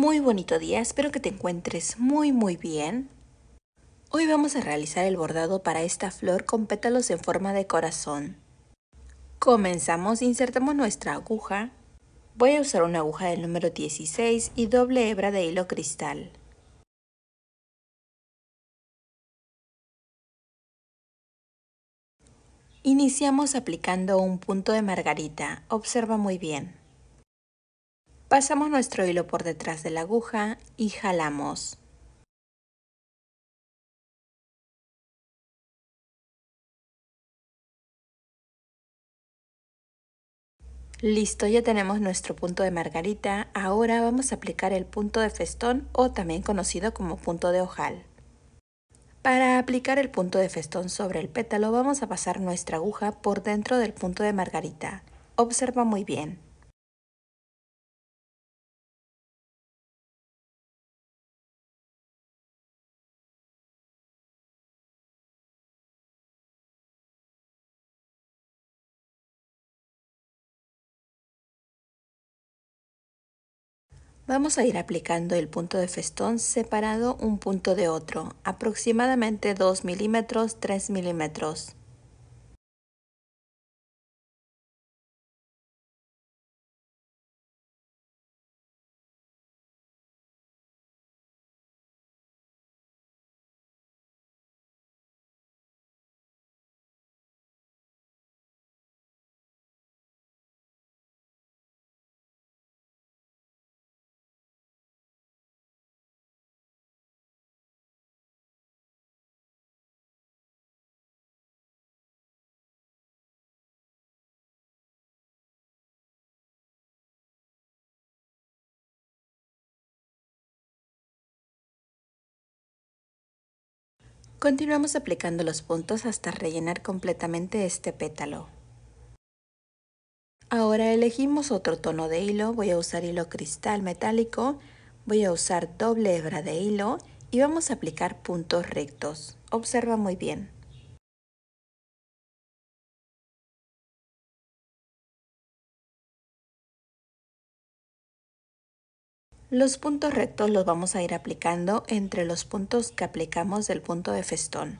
muy bonito día, espero que te encuentres muy muy bien. Hoy vamos a realizar el bordado para esta flor con pétalos en forma de corazón. Comenzamos, insertamos nuestra aguja. Voy a usar una aguja del número 16 y doble hebra de hilo cristal. Iniciamos aplicando un punto de margarita, observa muy bien. Pasamos nuestro hilo por detrás de la aguja y jalamos. Listo, ya tenemos nuestro punto de margarita. Ahora vamos a aplicar el punto de festón o también conocido como punto de ojal. Para aplicar el punto de festón sobre el pétalo vamos a pasar nuestra aguja por dentro del punto de margarita. Observa muy bien. Vamos a ir aplicando el punto de festón separado un punto de otro, aproximadamente 2 milímetros, 3 milímetros. Continuamos aplicando los puntos hasta rellenar completamente este pétalo. Ahora elegimos otro tono de hilo, voy a usar hilo cristal metálico, voy a usar doble hebra de hilo y vamos a aplicar puntos rectos. Observa muy bien. Los puntos rectos los vamos a ir aplicando entre los puntos que aplicamos del punto de festón.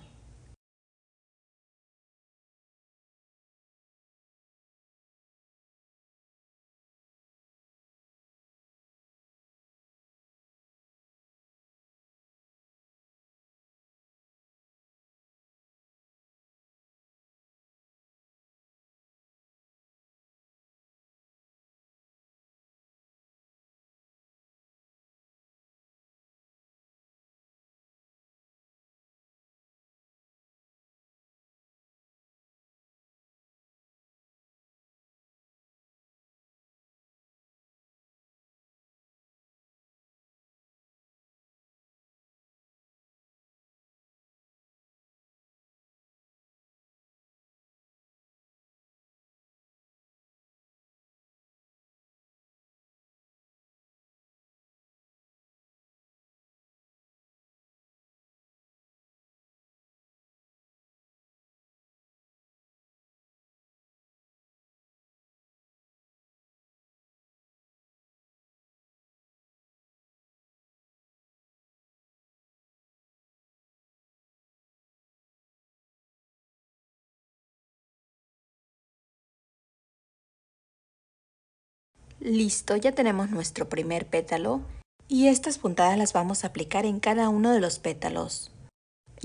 Listo, ya tenemos nuestro primer pétalo y estas puntadas las vamos a aplicar en cada uno de los pétalos.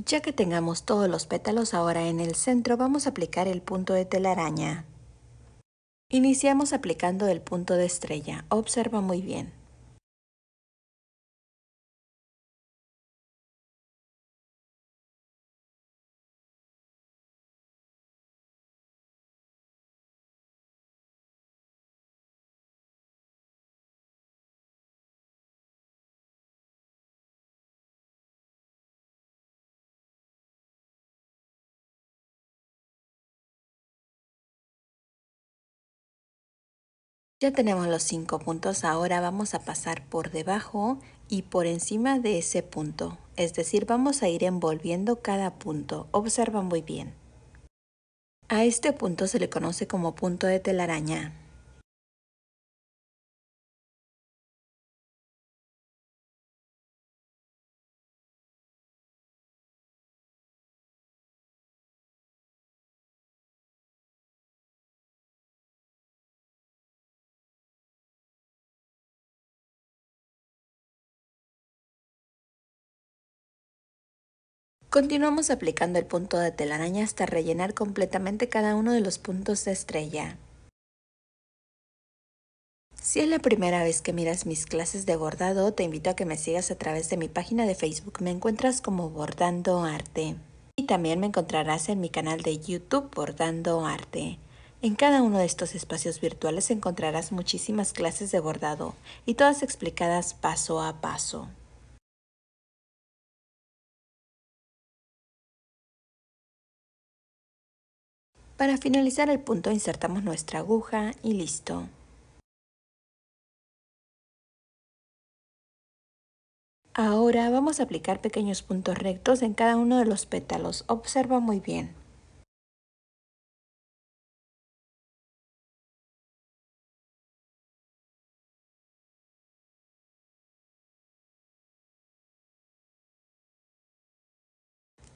Ya que tengamos todos los pétalos ahora en el centro vamos a aplicar el punto de telaraña. Iniciamos aplicando el punto de estrella, observa muy bien. Ya tenemos los cinco puntos, ahora vamos a pasar por debajo y por encima de ese punto, es decir, vamos a ir envolviendo cada punto. Observa muy bien. A este punto se le conoce como punto de telaraña. Continuamos aplicando el punto de telaraña hasta rellenar completamente cada uno de los puntos de estrella. Si es la primera vez que miras mis clases de bordado, te invito a que me sigas a través de mi página de Facebook. Me encuentras como Bordando Arte. Y también me encontrarás en mi canal de YouTube Bordando Arte. En cada uno de estos espacios virtuales encontrarás muchísimas clases de bordado y todas explicadas paso a paso. Para finalizar el punto insertamos nuestra aguja y listo. Ahora vamos a aplicar pequeños puntos rectos en cada uno de los pétalos. Observa muy bien.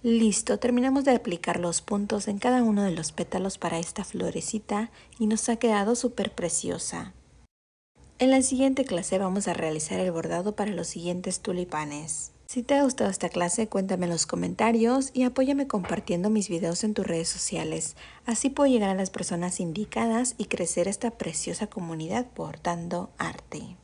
Listo, terminamos de aplicar los puntos en cada uno de los pétalos para esta florecita y nos ha quedado súper preciosa. En la siguiente clase vamos a realizar el bordado para los siguientes tulipanes. Si te ha gustado esta clase, cuéntame en los comentarios y apóyame compartiendo mis videos en tus redes sociales. Así puedo llegar a las personas indicadas y crecer esta preciosa comunidad portando arte.